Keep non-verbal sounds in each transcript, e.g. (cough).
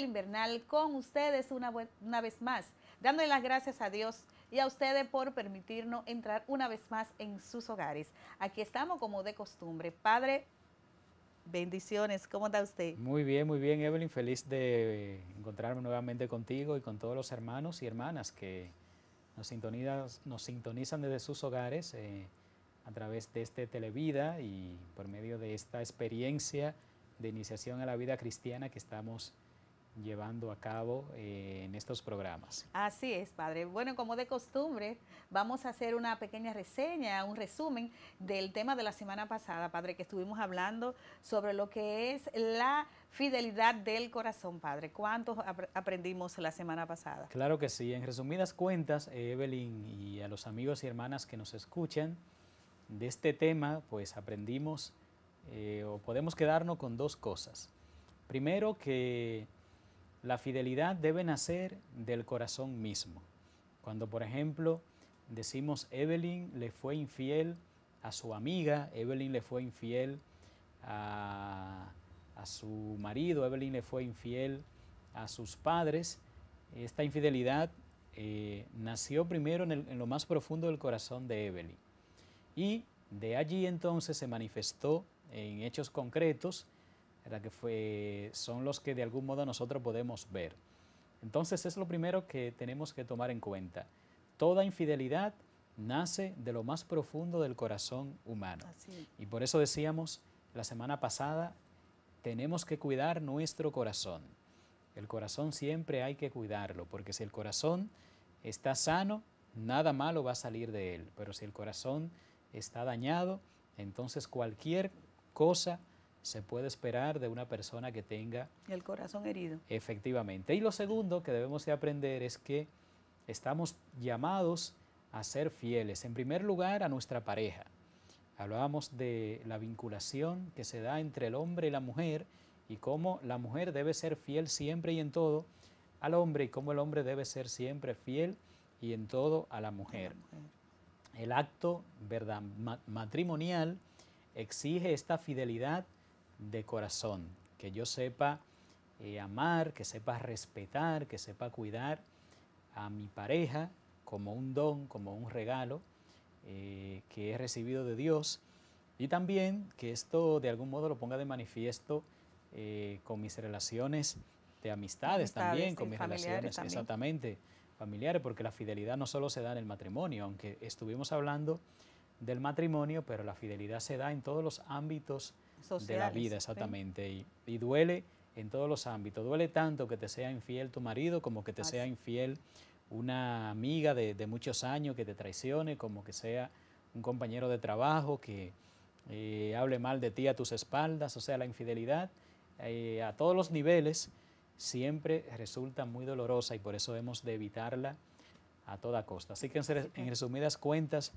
Invernal con ustedes una, una vez más, dándole las gracias a Dios y a ustedes por permitirnos entrar una vez más en sus hogares. Aquí estamos como de costumbre. Padre, bendiciones, ¿cómo está usted? Muy bien, muy bien, Evelyn. Feliz de eh, encontrarme nuevamente contigo y con todos los hermanos y hermanas que nos, sintonizan, nos sintonizan desde sus hogares eh, a través de este Televida y por medio de esta experiencia de iniciación a la vida cristiana que estamos llevando a cabo eh, en estos programas. Así es, padre. Bueno, como de costumbre, vamos a hacer una pequeña reseña, un resumen del tema de la semana pasada, padre, que estuvimos hablando sobre lo que es la fidelidad del corazón, padre. ¿Cuántos aprendimos la semana pasada? Claro que sí. En resumidas cuentas, Evelyn y a los amigos y hermanas que nos escuchan, de este tema, pues aprendimos eh, o podemos quedarnos con dos cosas. Primero, que la fidelidad debe nacer del corazón mismo. Cuando, por ejemplo, decimos Evelyn le fue infiel a su amiga, Evelyn le fue infiel a, su marido, Evelyn le fue infiel a sus padres, esta infidelidad eh, nació primero en, en lo más profundo del corazón de Evelyn. Y de allí entonces se manifestó en hechos concretos que fue, son los que de algún modo nosotros podemos ver. Entonces es lo primero que tenemos que tomar en cuenta. Toda infidelidad nace de lo más profundo del corazón humano. Y por eso decíamos la semana pasada, tenemos que cuidar nuestro corazón. El corazón siempre hay que cuidarlo, porque si el corazón está sano, nada malo va a salir de él. Pero si el corazón está dañado, entonces cualquier cosa se puede esperar de una persona que tenga... El corazón herido. Efectivamente. Y lo segundo que debemos de aprender es que estamos llamados a ser fieles. En primer lugar, a nuestra pareja. Hablábamos de la vinculación que se da entre el hombre y la mujer y cómo la mujer debe ser fiel siempre y en todo al hombre y cómo el hombre debe ser siempre fiel y en todo a la mujer. El acto ¿verdad? matrimonial exige esta fidelidad de corazón, que yo sepa eh, amar, que sepa respetar, que sepa cuidar a mi pareja como un don, como un regalo eh, que he recibido de Dios y también que esto de algún modo lo ponga de manifiesto eh, con mis relaciones de amistades, también, con mis relaciones exactamente familiares, porque la fidelidad no solo se da en el matrimonio, aunque estuvimos hablando del matrimonio, pero la fidelidad se da en todos los ámbitos de la vida, exactamente. Y, duele en todos los ámbitos. Duele tanto que te sea infiel tu marido como que te sea infiel una amiga de, muchos años que te traicione, como que sea un compañero de trabajo que eh, hable mal de ti a tus espaldas. O sea, la infidelidad eh, a todos los niveles siempre resulta muy dolorosa y por eso hemos de evitarla a toda costa. Así que en resumidas cuentas,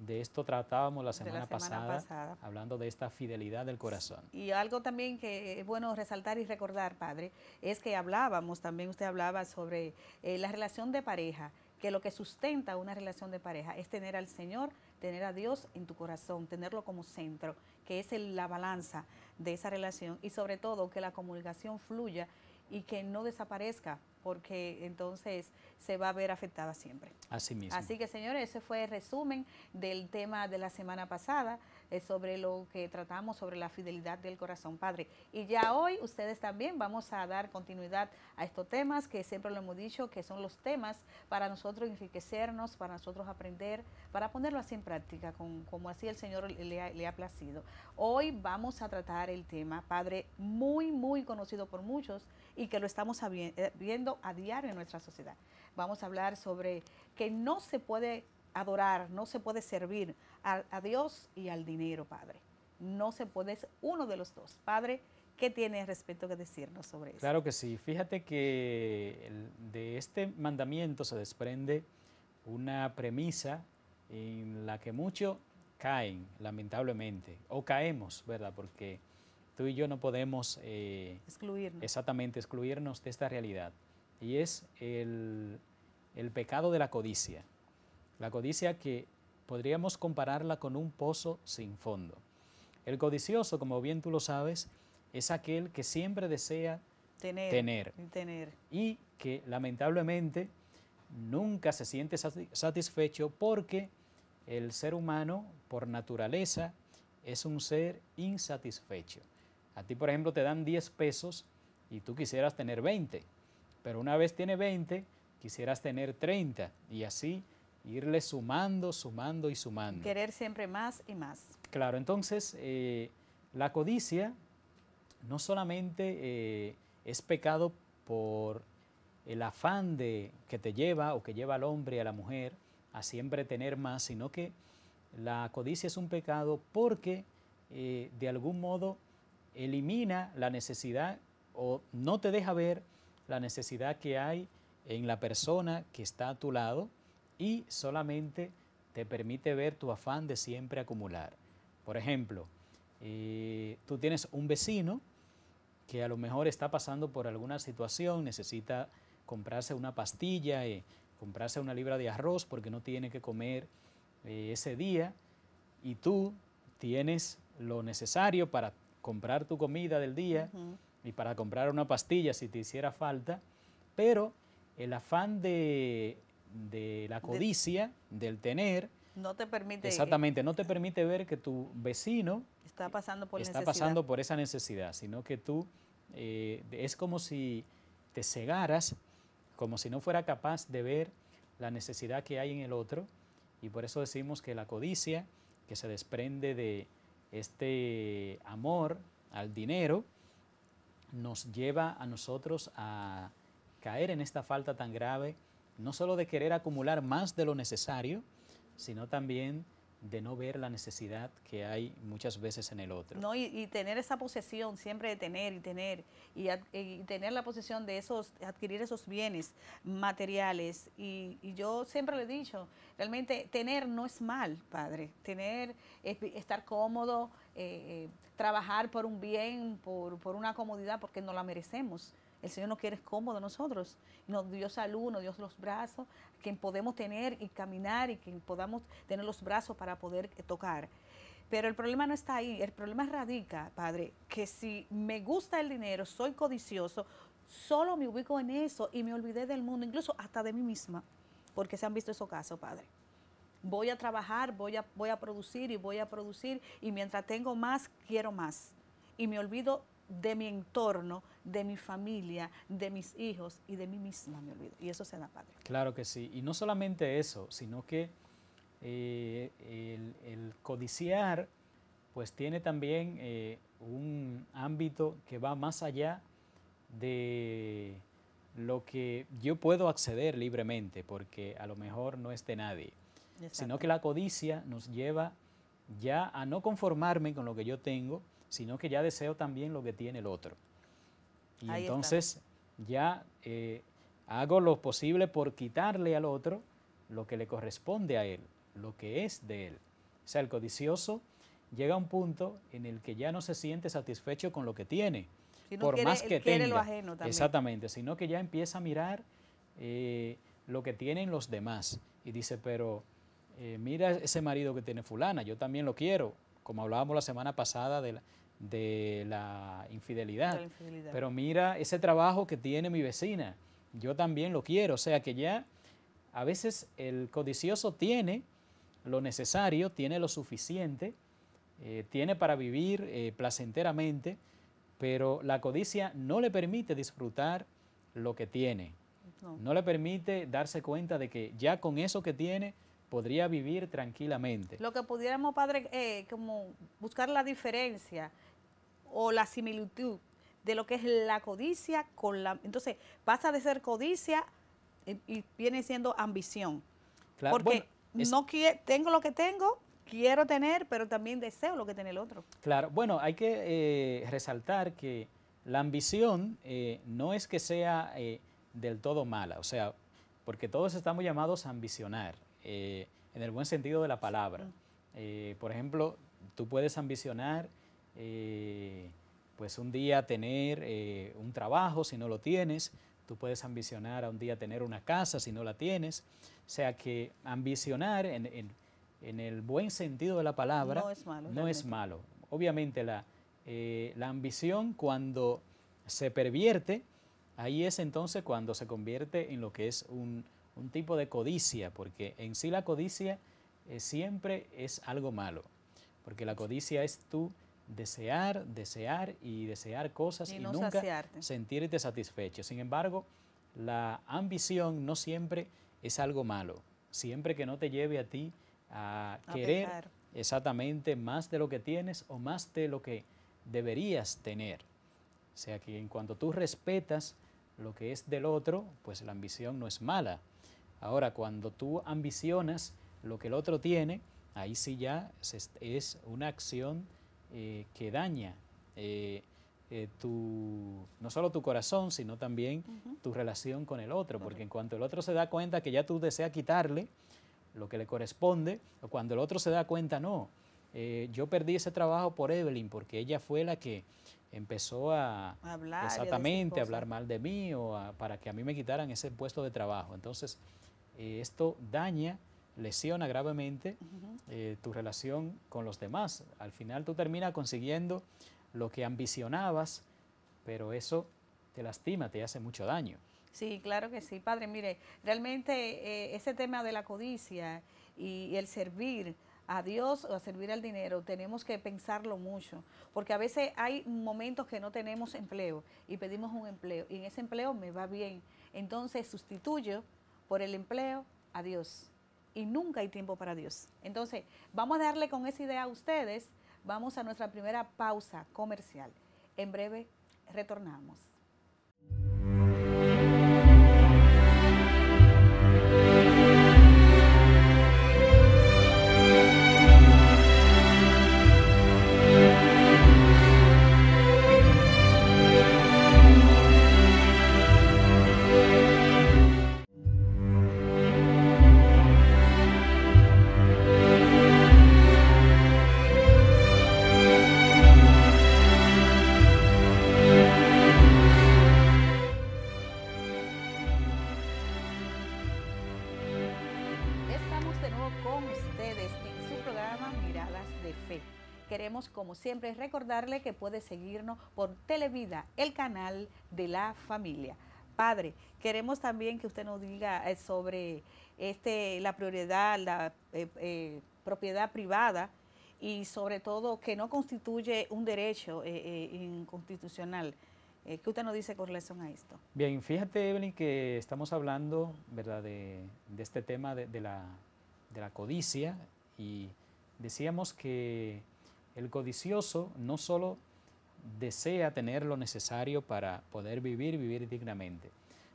de esto tratábamos la semana, pasada, hablando de esta fidelidad del corazón. Y algo también que es bueno resaltar y recordar, padre, es que hablábamos, también usted hablaba sobre eh, la relación de pareja, que lo que sustenta una relación de pareja es tener al Señor, tener a Dios en tu corazón, tenerlo como centro, que es la balanza de esa relación y sobre todo que la comunicación fluya y que no desaparezca porque entonces se va a ver afectada siempre. Así mismo. Así que señores, ese fue el resumen del tema de la semana pasada eh, sobre lo que tratamos sobre la fidelidad del corazón padre. Y ya hoy ustedes también vamos a dar continuidad a estos temas que siempre lo hemos dicho que son los temas para nosotros enriquecernos, para nosotros aprender, para ponerlo así en práctica, con, como así el Señor le ha placido. Hoy vamos a tratar el tema, padre, muy, muy conocido por muchos, y que lo estamos eh, viendo a diario en nuestra sociedad. Vamos a hablar sobre que no se puede adorar, no se puede servir a, Dios y al dinero, Padre. No se puede, es uno de los dos. Padre, ¿qué tiene respecto que decirnos sobre eso? Claro que sí. Fíjate que de este mandamiento se desprende una premisa en la que muchos caen, lamentablemente, o caemos, ¿verdad? Porque tú y yo no podemos eh, excluirnos. exactamente excluirnos de esta realidad. Y es el, pecado de la codicia. La codicia que podríamos compararla con un pozo sin fondo. El codicioso, como bien tú lo sabes, es aquel que siempre desea tener. Y que lamentablemente nunca se siente satisfecho porque el ser humano, por naturaleza, es un ser insatisfecho. A ti, por ejemplo, te dan 10 pesos y tú quisieras tener 20, pero una vez tiene 20, quisieras tener 30 y así irle sumando, sumando y sumando. Querer siempre más y más. Claro, entonces eh, la codicia no solamente eh, es pecado por el afán de, que te lleva o que lleva al hombre y a la mujer a siempre tener más, sino que la codicia es un pecado porque eh, de algún modo elimina la necesidad o no te deja ver la necesidad que hay en la persona que está a tu lado y solamente te permite ver tu afán de siempre acumular. Por ejemplo, eh, tú tienes un vecino que a lo mejor está pasando por alguna situación, necesita comprarse una pastilla, y eh, comprarse una libra de arroz porque no tiene que comer eh, ese día y tú tienes lo necesario para comprar tu comida del día y para comprar una pastilla si te hiciera falta, pero el afán de, la codicia, del tener, no te permite exactamente, no te permite ver que tu vecino está pasando por, está pasando por esa necesidad, sino que tú eh, es como si te cegaras, como si no fuera capaz de ver la necesidad que hay en el otro, y por eso decimos que la codicia que se desprende de, este amor al dinero nos lleva a nosotros a caer en esta falta tan grave, no solo de querer acumular más de lo necesario, sino también de no ver la necesidad que hay muchas veces en el otro. No, y, tener esa posesión, siempre de tener y tener, y, tener la posesión de esos, adquirir esos bienes materiales. Y, yo siempre lo he dicho, realmente tener no es mal, padre. Tener, estar cómodo, eh, eh, trabajar por un bien, por, por una comodidad, porque no la merecemos. El Señor no quiere cómodo nosotros. Nos dio salud, Dios los brazos, quien podemos tener y caminar y que podamos tener los brazos para poder eh, tocar. Pero el problema no está ahí. El problema radica, Padre, que si me gusta el dinero, soy codicioso, solo me ubico en eso y me olvidé del mundo, incluso hasta de mí misma, porque se han visto esos casos, Padre. Voy a trabajar, voy a, voy a producir y voy a producir y mientras tengo más, quiero más. Y me olvido de mi entorno, de mi familia, de mis hijos y de mí misma me olvido. Y eso se da padre. Claro que sí. Y no solamente eso, sino que eh, el, codiciar pues tiene también eh, un ámbito que va más allá de lo que yo puedo acceder libremente, porque a lo mejor no es de nadie, sino que la codicia nos lleva ya a no conformarme con lo que yo tengo, sino que ya deseo también lo que tiene el otro. Y entonces ya eh, hago lo posible por quitarle al otro lo que le corresponde a él, lo que es de él. O sea, el codicioso llega a un punto en el que ya no se siente satisfecho con lo que tiene, por más que tenga. Exactamente, sino que ya empieza a mirar eh, lo que tienen los demás y dice, pero eh, mira ese marido que tiene fulana, yo también lo quiero, como hablábamos la semana pasada de de la infidelidad. Pero mira ese trabajo que tiene mi vecina, yo también lo quiero, o sea que ya a veces el codicioso tiene lo necesario, tiene lo suficiente, eh, tiene para vivir eh, placenteramente, pero la codicia no le permite disfrutar lo que tiene. No. le permite darse cuenta de que ya con eso que tiene podría vivir tranquilamente. Lo que pudiéramos, padre, es eh, como buscar la diferencia o la similitud de lo que es la codicia con la... Entonces, pasa de ser codicia y, viene siendo ambición. porque no quiero, tengo lo que tengo, quiero tener, pero también deseo lo que tiene el otro. Claro, bueno, hay que eh, resaltar que la ambición eh, no es que sea eh, del todo mala, o sea, porque todos estamos llamados a ambicionar, en el buen sentido de la palabra. por ejemplo, tú puedes ambicionar eh, pues un día tener eh, un trabajo si no lo tienes, tú puedes ambicionar a un día tener una casa si no la tienes, o sea que ambicionar en, el buen sentido de la palabra no es malo. Obviamente eh, la, ambición cuando se pervierte, ahí es entonces cuando se convierte en lo que es un, tipo de codicia, porque en sí la codicia siempre es algo malo, porque la codicia es tú desear, desear y desear cosas y, nunca sentirte satisfecho. Sin embargo, la ambición no siempre es algo malo, siempre que no te lleve a ti a, querer exactamente más de lo que tienes o más de lo que deberías tener. O sea que en cuanto tú respetas lo que es del otro, pues la ambición no es mala. Ahora, cuando tú ambicionas lo que el otro tiene, ahí sí ya es una acción eh, que daña eh, eh, tu, no solo tu corazón, sino también tu relación con el otro, porque en cuanto el otro se da cuenta que ya tú deseas quitarle lo que le corresponde, o cuando el otro se da cuenta, no, yo perdí ese trabajo por Evelyn, porque ella fue la que empezó a hablar, exactamente, hablar mal de mí o para que a mí me quitaran ese puesto de trabajo. Entonces, esto daña lesiona gravemente eh, tu relación con los demás. Al final tú terminas consiguiendo lo que ambicionabas, pero eso te lastima, te hace mucho daño. Sí, claro que sí, padre. Mire, realmente eh, ese tema de la codicia y el servir, a Dios o a servir al dinero, tenemos que pensarlo mucho, porque a veces hay momentos que no tenemos empleo y pedimos un empleo y en ese empleo me va bien, entonces sustituyo por el empleo a Dios y nunca hay tiempo para Dios. Entonces, vamos a darle con esa idea a ustedes. Vamos a nuestra primera pausa comercial. En breve retornamos. como siempre, recordarle que puede seguirnos por Televida, el canal de la familia. Padre, queremos también que usted nos diga eh, sobre este, la prioridad, la eh, eh, propiedad privada y sobre todo que no constituye un derecho inconstitucional. ¿Qué usted nos dice con relación a esto? Bien, fíjate Evelyn que estamos hablando ¿verdad? De, este tema de la codicia y decíamos que el codicioso no solo desea tener lo necesario para poder vivir, vivir dignamente,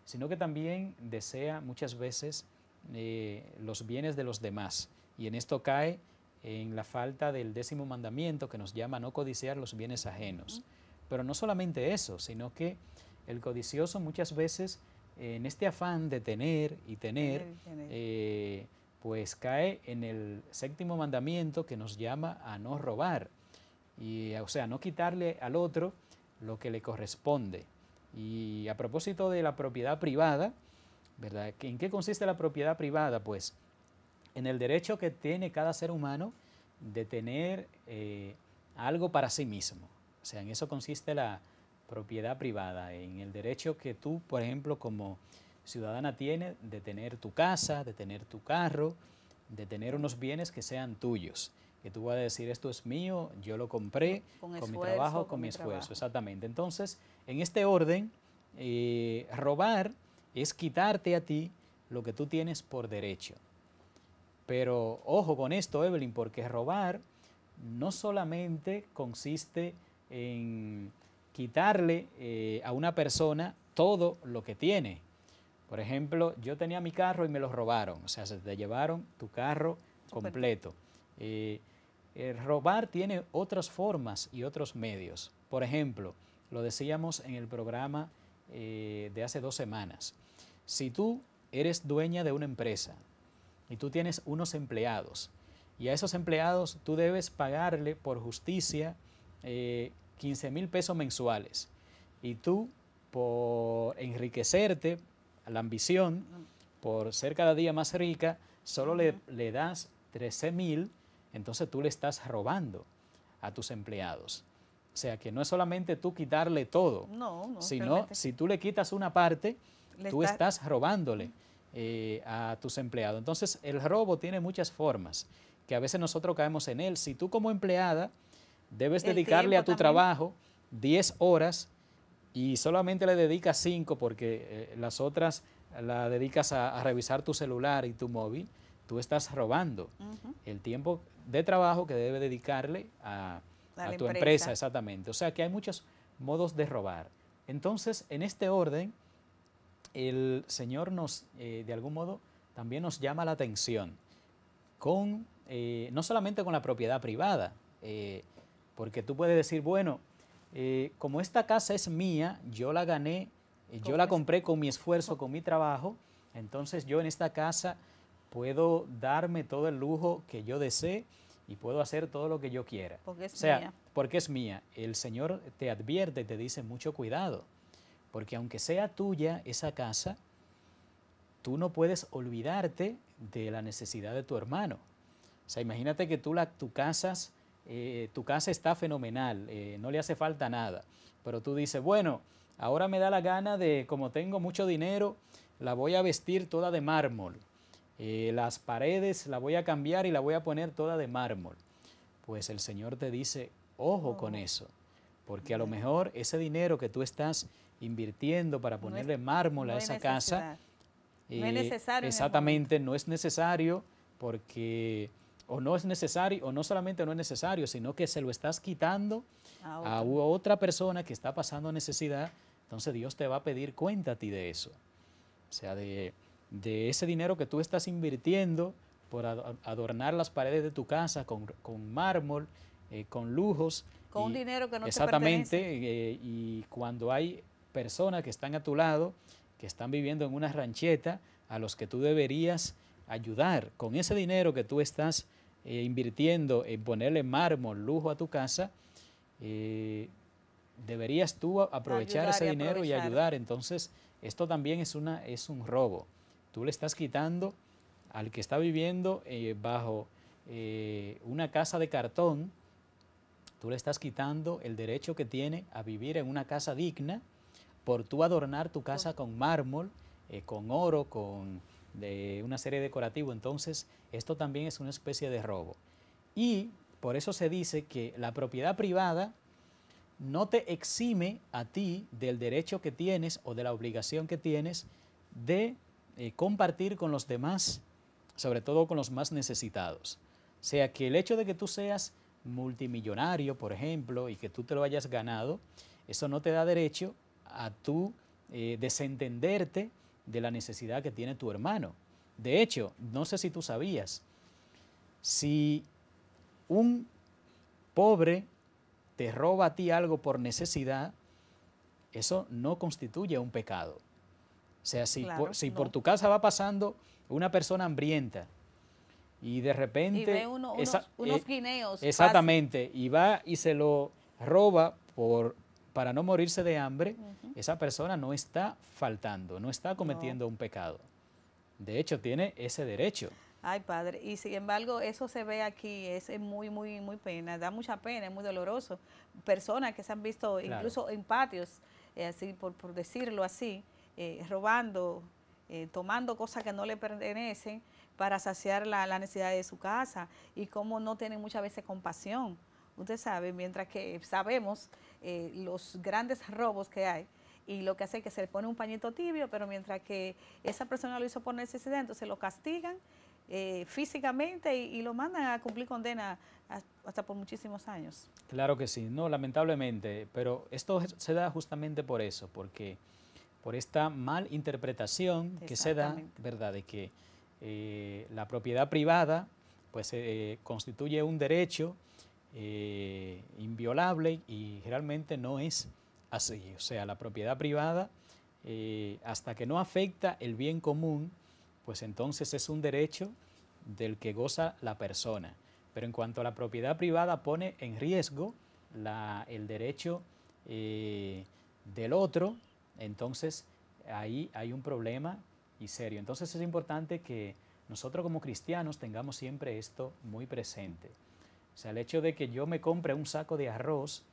sino que también desea muchas veces eh, los bienes de los demás. Y en esto cae en la falta del décimo mandamiento que nos llama no codiciar los bienes ajenos. Pero no solamente eso, sino que el codicioso muchas veces en este afán de tener y tener, eh, pues cae en el séptimo mandamiento que nos llama a no robar, y, o sea, no quitarle al otro lo que le corresponde. Y a propósito de la propiedad privada, ¿verdad? ¿En qué consiste la propiedad privada? Pues en el derecho que tiene cada ser humano de tener eh, algo para sí mismo. O sea, en eso consiste la propiedad privada, en el derecho que tú, por ejemplo, como ciudadana tiene de tener tu casa, de tener tu carro, de tener unos bienes que sean tuyos. Que tú vas a decir, esto es mío, yo lo compré con, mi trabajo, con, mi esfuerzo. Exactamente. Entonces, en este orden, eh, robar es quitarte a ti lo que tú tienes por derecho. Pero ojo con esto, Evelyn, porque robar no solamente consiste en quitarle eh, a una persona todo lo que tiene, por ejemplo, yo tenía mi carro y me lo robaron, o sea, se te llevaron tu carro completo. Eh, robar tiene otras formas y otros medios. Por ejemplo, lo decíamos en el programa eh, de hace dos semanas, si tú eres dueña de una empresa y tú tienes unos empleados y a esos empleados tú debes pagarle por justicia 15 eh, mil pesos mensuales y tú por enriquecerte la ambición por ser cada día más rica, solo le, das 13 mil, entonces tú le estás robando a tus empleados. O sea, que no es solamente tú quitarle todo, no, sino si tú le quitas una parte, tú estás robándole eh, a tus empleados. Entonces, el robo tiene muchas formas, que a veces nosotros caemos en él. Si tú como empleada debes dedicarle a tu trabajo 10 horas y solamente le dedicas cinco porque eh, las otras la dedicas a, revisar tu celular y tu móvil, tú estás robando el tiempo de trabajo que debe dedicarle a, tu empresa. exactamente. O sea que hay muchos modos de robar. Entonces, en este orden, el Señor nos, eh, de algún modo, también nos llama la atención, con, eh, no solamente con la propiedad privada, porque tú puedes decir, bueno, eh, como esta casa es mía, yo la gané, eh, yo la compré con mi esfuerzo, con mi trabajo, entonces yo en esta casa puedo darme todo el lujo que yo desee y puedo hacer todo lo que yo quiera. Porque es sea, mía. Porque es mía. El Señor te advierte te dice mucho cuidado, porque aunque sea tuya esa casa, tú no puedes olvidarte de la necesidad de tu hermano. O sea, imagínate que tú la, tu casas eh, tu casa está fenomenal, eh, no le hace falta nada, pero tú dices, bueno, ahora me da la gana de, como tengo mucho dinero, la voy a vestir toda de mármol, eh, las paredes la voy a cambiar y la voy a poner toda de mármol. Pues el Señor te dice, ojo con oh. eso, porque a lo mejor ese dinero que tú estás invirtiendo para ponerle mármol a esa casa, no es necesario exactamente, no es necesario porque o no es necesario, o no solamente no es necesario, sino que se lo estás quitando a, otra persona que está pasando necesidad, entonces Dios te va a pedir cuenta a ti de eso. O sea, de, ese dinero que tú estás invirtiendo por adornar las paredes de tu casa con, mármol, eh, con lujos. Con un dinero que no Exactamente, te pertenece. Eh, y cuando hay personas que están a tu lado, que están viviendo en una rancheta, a los que tú deberías ayudar con ese dinero que tú estás eh, invirtiendo en ponerle mármol, lujo a tu casa, eh, deberías tú aprovechar ese dinero y ayudar. Entonces, esto también es, una, es un robo. Tú le estás quitando al que está viviendo eh, bajo una casa de cartón, tú le estás quitando el derecho que tiene a vivir en una casa digna por tú adornar tu casa con mármol, con oro, con de una serie decorativa, entonces esto también es una especie de robo. Y por eso se dice que la propiedad privada no te exime a ti del derecho que tienes o de la obligación que tienes de eh, compartir con los demás, sobre todo con los más necesitados. O sea que el hecho de que tú seas multimillonario, por ejemplo, y que tú te lo hayas ganado, eso no te da derecho a tú eh, desentenderte de la necesidad que tiene tu hermano. De hecho, no sé si tú sabías, si un pobre te roba a ti algo por necesidad, eso no constituye un pecado. O sea, si, por, tu casa va pasando una persona hambrienta y de repente... unos, eh, guineos. Exactamente, y va y se lo roba por, para no morirse de hambre, esa persona no está faltando, no está cometiendo un pecado. De hecho, tiene ese derecho. Ay, padre, y sin embargo, eso se ve aquí, es muy, muy, muy pena, da mucha pena, es muy doloroso. Personas que se han visto incluso en patios, eh, así por, decirlo así, eh, robando, eh, tomando cosas que no le pertenecen para saciar la, la, necesidad de su casa y cómo no tienen muchas veces compasión Usted sabe, mientras que sabemos eh, los grandes robos que hay, y lo que hace es que se le pone un pañito tibio, pero mientras que esa persona lo hizo por necesidad, entonces lo castigan eh, físicamente y, lo mandan a cumplir condena hasta por muchísimos años. Claro que sí, no, lamentablemente, pero esto se da justamente por eso, porque por esta mal interpretación que se da, ¿verdad?, de que eh, la propiedad privada pues constituye un derecho eh, inviolable y realmente no es así. O sea, la propiedad privada, eh, hasta que no afecta el bien común, pues entonces es un derecho del que goza la persona. Pero en cuanto a la propiedad privada, pone en riesgo el derecho eh, del otro, entonces ahí hay un problema y serio. Entonces es importante que nosotros como cristianos tengamos siempre esto muy presente. O sea, el hecho de que yo me compre un saco de arroz,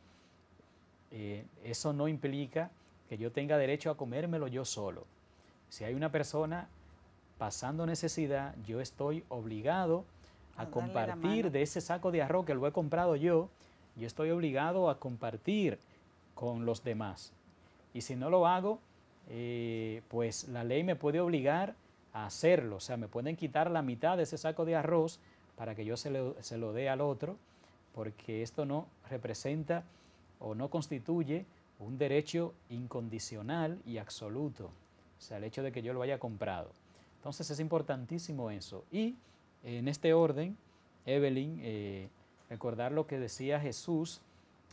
eh, eso no implica que yo tenga derecho a comérmelo yo solo. Si hay una persona pasando necesidad, yo estoy obligado a, compartir de ese saco de arroz que lo he comprado yo, yo estoy obligado a compartir con los demás. Y si no lo hago, eh, pues la ley me puede obligar a hacerlo. O sea, me pueden quitar la mitad de ese saco de arroz para que yo se lo, dé al otro, porque esto no representa o no constituye un derecho incondicional y absoluto, o sea, el hecho de que yo lo haya comprado. Entonces es importantísimo eso. Y en este orden, Evelyn, eh, recordar lo que decía Jesús,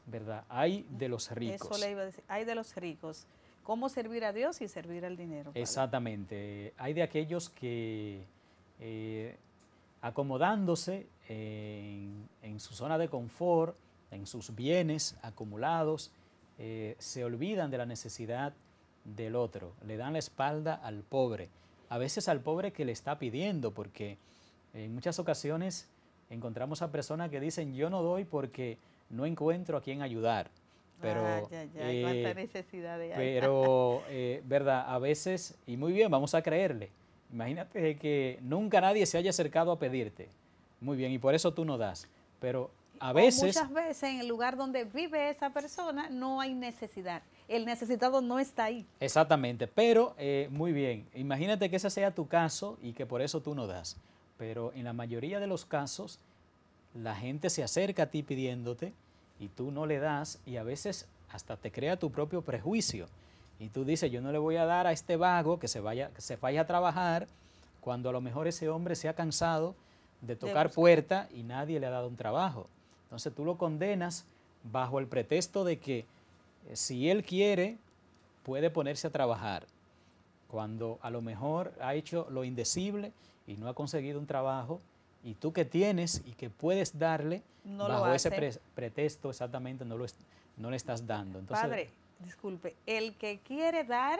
¿verdad? Hay de los ricos. Eso le iba a decir, hay de los ricos. ¿Cómo servir a Dios y servir al dinero? Exactamente. Hay de aquellos que eh, acomodándose en, su zona de confort, en sus bienes acumulados, eh, se olvidan de la necesidad del otro, le dan la espalda al pobre, a veces al pobre que le está pidiendo, porque en muchas ocasiones encontramos a personas que dicen yo no doy porque no encuentro a quien ayudar. Pero, ah, eh, (laughs) eh, ¿verdad? A veces, y muy bien, vamos a creerle, Imagínate que nunca nadie se haya acercado a pedirte. Muy bien, y por eso tú no das. Pero a veces... muchas veces en el lugar donde vive esa persona no hay necesidad. El necesitado no está ahí. Exactamente, pero eh, muy bien, imagínate que ese sea tu caso y que por eso tú no das. Pero en la mayoría de los casos, la gente se acerca a ti pidiéndote y tú no le das y a veces hasta te crea tu propio prejuicio. Y tú dices, yo no le voy a dar a este vago que se vaya, que se vaya a trabajar cuando a lo mejor ese hombre se ha cansado de tocar pues, puerta y nadie le ha dado un trabajo. Entonces tú lo condenas bajo el pretexto de que eh, si él quiere, puede ponerse a trabajar, cuando a lo mejor ha hecho lo indecible y no ha conseguido un trabajo, y tú que tienes y que puedes darle, bajo ese pretexto exactamente no, lo no le estás dando. Entonces, Padre, disculpe, el que quiere dar,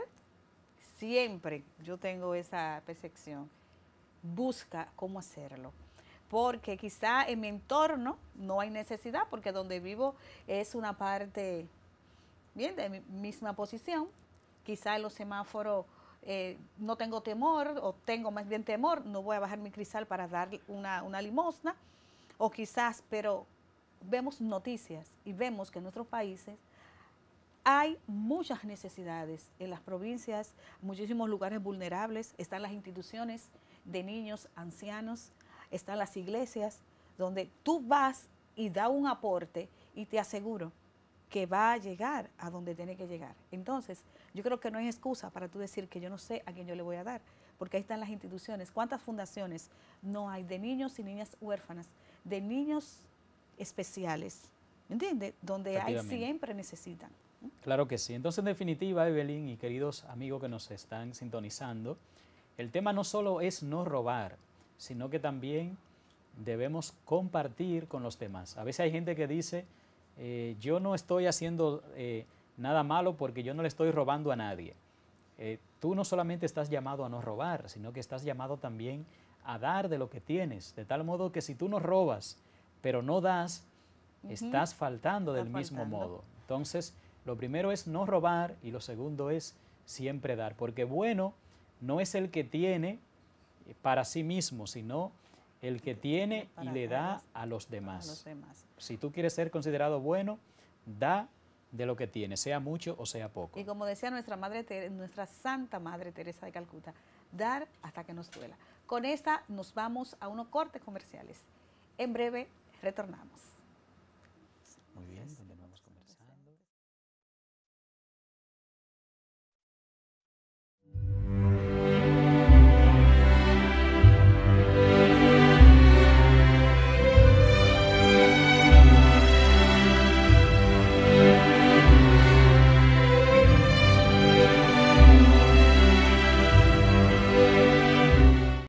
siempre, yo tengo esa percepción, busca cómo hacerlo. Porque quizá en mi entorno no hay necesidad, porque donde vivo es una parte, bien, de mi misma posición. Quizá en los semáforos eh, no tengo temor, o tengo más bien temor, no voy a bajar mi cristal para dar una, una limosna, o quizás, pero vemos noticias y vemos que en nuestros países hay muchas necesidades en las provincias, muchísimos lugares vulnerables, están las instituciones de niños, ancianos, están las iglesias, donde tú vas y da un aporte y te aseguro que va a llegar a donde tiene que llegar. Entonces, yo creo que no hay excusa para tú decir que yo no sé a quién yo le voy a dar, porque ahí están las instituciones. ¿Cuántas fundaciones no hay de niños y niñas huérfanas, de niños especiales? ¿Me entiendes? Donde hay siempre necesitan. Claro que sí. Entonces, en definitiva, Evelyn y queridos amigos que nos están sintonizando, el tema no solo es no robar, sino que también debemos compartir con los demás. A veces hay gente que dice, eh, yo no estoy haciendo eh, nada malo porque yo no le estoy robando a nadie. Eh, tú no solamente estás llamado a no robar, sino que estás llamado también a dar de lo que tienes, de tal modo que si tú no robas, pero no das, estás faltando del mismo modo. Entonces, lo primero es no robar y lo segundo es siempre dar, porque bueno no es el que tiene eh, para sí mismo, sino el que tiene y le da a los demás. Si tú quieres ser considerado bueno, da de lo que tiene, sea mucho o sea poco. Y como decía nuestra madre, nuestra santa madre Teresa de Calcuta, dar hasta que nos duela. Con esta nos vamos a unos cortes comerciales. En breve retornamos. Muy bien.